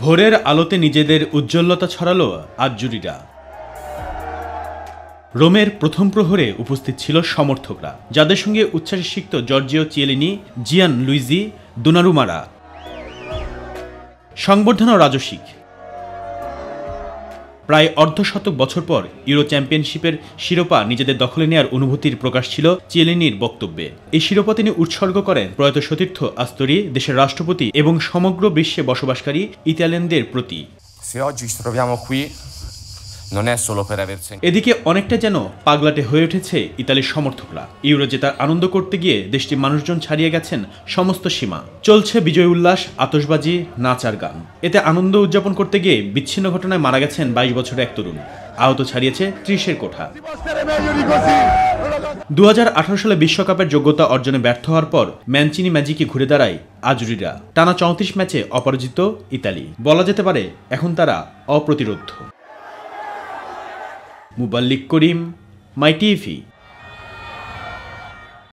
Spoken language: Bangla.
ভোরের আলোতে নিজেদের উজ্জ্বলতা ছড়ালো আজজুরিরা রোমের প্রথম প্রহরে উপস্থিত ছিল সমর্থকরা যাদের সঙ্গে উচ্ছ্বাসে সিক্ত জর্জিও চিয়েলিনি জিয়ান লুইজি দুনারুমারা সংবর্ধনা রাজসিক প্রায় অর্ধশতক বছর পর ইউরো চ্যাম্পিয়নশিপের শিরোপা নিজেদের দখলে নেয়ার অনুভূতির প্রকাশ ছিল চিলিনির বক্তব্যে এই শিরোপা তিনি উৎসর্গ করেন প্রয়াত সতীর্থ আস্তরি দেশের রাষ্ট্রপতি এবং সমগ্র বিশ্বে বসবাসকারী ইতালিয়ানদের প্রতি Se oggi ci troviamo qui এদিকে অনেকটা যেন পাগলাটে হয়ে উঠেছে ইতালির সমর্থকরা ইউরো জেতার আনন্দ করতে গিয়ে দেশটির মানুষজন ছাড়িয়ে গেছেন সমস্ত সীমা চলছে বিজয় উল্লাস আতসবাজি নাচ আর গান এতে আনন্দ উদযাপন করতে গিয়ে বিচ্ছিন্ন ঘটনায় মারা গেছেন বাইশ বছরের এক তরুণ আহত ছাড়িয়েছে ত্রিশের কোঠা দু সালে বিশ্বকাপের যোগ্যতা অর্জনে ব্যর্থ হওয়ার পর ম্যানচিনি ম্যাজিকে ঘুরে দাঁড়ায় আজুরিরা টানা চৌত্রিশ ম্যাচে অপরাজিত ইতালি বলা যেতে পারে এখন তারা অপ্রতিরোধ্য মুবাল্লিক করিম মাই টিভি